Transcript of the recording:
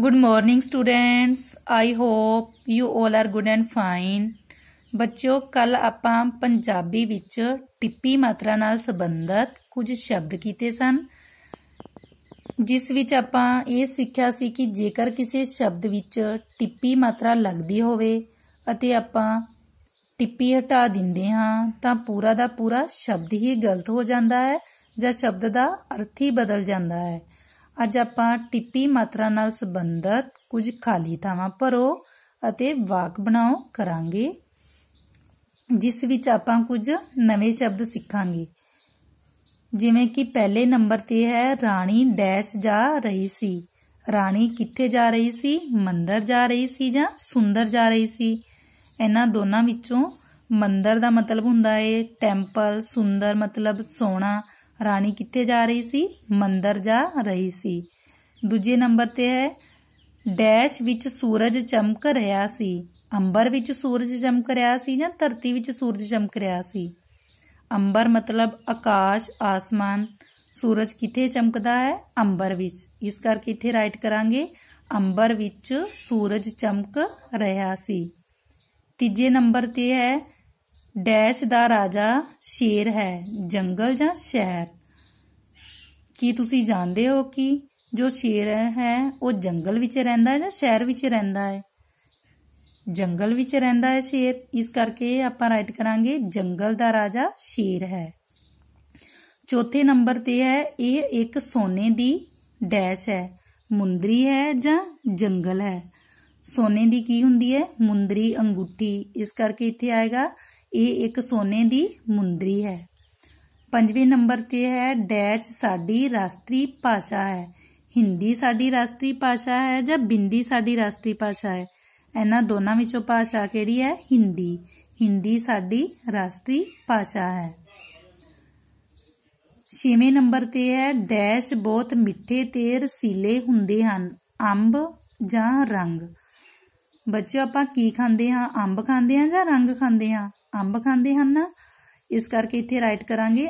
good morning students I hope you 올 are good and fine ਬੱਚਿਓ ਕੱਲ ਆਪਾਂ ਪੰਜਾਬੀ ਵਿੱਚ ਟਿੱਪੀ ਮਾਤਰਾ ਨਾਲ ਸੰਬੰਧਤ ਕੁਝ ਸ਼ਬਦ ਕੀਤੇ ਸਨ ਜਿਸ ਵਿੱਚ ਆਪਾਂ ਇਹ ਸਿੱਖਿਆ ਸੀ ਕਿ ਜੇਕਰ ਕਿਸੇ ਸ਼ਬਦ ਵਿੱਚ ਟਿੱਪੀ ਮਾਤਰਾ ਲੱਗਦੀ ਹੋਵੇ ਅਤੇ ਆਪਾਂ ਟਿੱਪੀ ਹਟਾ ਦਿੰਦੇ ਹਾਂ ਤਾਂ ਪੂਰਾ ਦਾ ਪੂਰਾ ਸ਼ਬਦ ਹੀ ਗਲਤ ਹੋ ਜਾਂਦਾ ਹੈ ਜਾਂ ਸ਼ਬਦ ਦਾ ਅਰਥ ਹੀ ਬਦਲ ਜਾਂਦਾ ਹੈ ਅੱਜ ਆਪਾਂ ਟਿੱਪੀ ਮਾਤਰਾ ਨਾਲ ਸੰਬੰਧਤ ਕੁਝ ਖਾਲੀ ਥਾਵਾਂ ਭਰੋ ਅਤੇ ਵਾਕ ਬਣਾਓ ਕਰਾਂਗੇ ਜਿਸ ਵਿੱਚ ਆਪਾਂ ਕੁਝ ਨਵੇਂ ਸ਼ਬਦ ਸਿੱਖਾਂਗੇ ਜਿਵੇਂ ਕਿ ਪਹਿਲੇ ਨੰਬਰ ਤੇ ਹੈ ਰਾਣੀ ਡੈਸ਼ ਜਾ ਰਹੀ ਸੀ ਰਾਣੀ ਕਿੱਥੇ ਜਾ ਰਹੀ ਸੀ ਮੰਦਰ ਜਾ ਰਹੀ ਸੀ ਜਾਂ ਸੁੰਦਰ ਜਾ ਰਹੀ ਸੀ ਇਹਨਾਂ ਦੋਨਾਂ ਵਿੱਚੋਂ ਮੰਦਰ ਦਾ ਮਤਲਬ ਹੁੰਦਾ ਹੈ ਟੈਂਪਲ ਸੁੰਦਰ ਮਤਲਬ ਸੋਹਣਾ ਰਾਣੀ ਕਿੱਥੇ ਜਾ ਰਹੀ ਸੀ ਮੰਦਰ ਜਾ ਰਹੀ ਸੀ ਦੂਜੇ ਨੰਬਰ ਤੇ ਹੈ ਡੈਸ਼ ਵਿੱਚ ਸੂਰਜ ਚਮਕ ਰਿਹਾ ਸੀ ਅੰਬਰ ਵਿੱਚ ਸੂਰਜ ਚਮਕ ਰਿਹਾ ਸੀ ਜਾਂ ਧਰਤੀ ਵਿੱਚ ਸੂਰਜ ਚਮਕ ਰਿਹਾ ਸੀ ਅੰਬਰ ਮਤਲਬ ਆਕਾਸ਼ ਆਸਮਾਨ ਸੂਰਜ ਕਿੱਥੇ ਚਮਕਦਾ ਹੈ ਅੰਬਰ ਵਿੱਚ ਇਸ ਕਰਕੇ ਇੱਥੇ ਰਾਈਟ ਕਰਾਂਗੇ ਅੰਬਰ ਵਿੱਚ ਸੂਰਜ ਚਮਕ ਰਿਹਾ ਸੀ ਤੀਜੇ ਨੰਬਰ ਤੇ ਹੈ ਡੈਸ਼ ਦਾ ਰਾਜਾ ਸ਼ੇਰ ਹੈ ਜੰਗਲ ਜਾਂ ਸ਼ਹਿਰ ਕੀ ਤੁਸੀਂ ਜਾਣਦੇ ਹੋ ਕਿ ਜੋ ਸ਼ੇਰ ਹੈ ਉਹ ਜੰਗਲ ਵਿੱਚ ਰਹਿੰਦਾ ਹੈ ਜਾਂ ਸ਼ਹਿਰ ਵਿੱਚ ਰਹਿੰਦਾ ਹੈ ਜੰਗਲ ਵਿੱਚ ਰਹਿੰਦਾ ਹੈ ਸ਼ੇਰ ਇਸ ਕਰਕੇ ਆਪਾਂ ਰਾਈਟ ਕਰਾਂਗੇ ਜੰਗਲ ਦਾ ਰਾਜਾ ਸ਼ੇਰ ਹੈ ਚੌਥੇ ਨੰਬਰ ਤੇ ਹੈ ਇਹ ਇੱਕ ਸੋਨੇ ਦੀ ਡੈਸ਼ ਹੈ ਮੁੰਦਰੀ ਹੈ ਜਾਂ ਜੰਗਲ ਹੈ ਸੋਨੇ ਦੀ ਕੀ ਹੁੰਦੀ ਹੈ ਮੁੰਦਰੀ ਅੰਗੂਠੀ ਇਸ ਕਰਕੇ ਇੱਥੇ ਆਏਗਾ ਇਹ ਇੱਕ ਸੋਨੇ ਦੀ ਮੁੰਦਰੀ ਹੈ ਪੰਜਵੇਂ ਨੰਬਰ ਤੇ ਹੈ ਡੈਚ ਸਾਡੀ ਰਾਸ਼ਟਰੀ ਭਾਸ਼ਾ ਹੈ ਹਿੰਦੀ ਸਾਡੀ ਰਾਸ਼ਟਰੀ ਭਾਸ਼ਾ ਹੈ ਜਾਂ ਬਿੰਦੀ ਸਾਡੀ ਰਾਸ਼ਟਰੀ ਭਾਸ਼ਾ ਹੈ ਇਹਨਾਂ ਦੋਨਾਂ ਵਿੱਚੋਂ ਭਾਸ਼ਾ ਕਿਹੜੀ ਹੈ ਹਿੰਦੀ ਹਿੰਦੀ ਸਾਡੀ ਰਾਸ਼ਟਰੀ ਭਾਸ਼ਾ ਹੈ ਛੇਵੇਂ ਨੰਬਰ ਤੇ ਹੈ ਡੈਸ਼ ਬਹੁਤ ਮਿੱਠੇ ਤੇ ਰਸੀਲੇ ਹੁੰਦੇ ਹਨ ਅੰਬ ਜਾਂ ਰੰਗ ਬੱਚੇ ਆਪਾਂ ਕੀ ਖਾਂਦੇ ਹਾਂ ਅੰਬ ਖਾਂਦੇ ਹਾਂ ਜਾਂ ਰੰਗ ਖਾਂਦੇ ਹਾਂ ਅੰਬ ਖਾਂਦੇ ਹਨ ਇਸ ਕਰਕੇ ਇੱਥੇ ਰਾਈਟ ਕਰਾਂਗੇ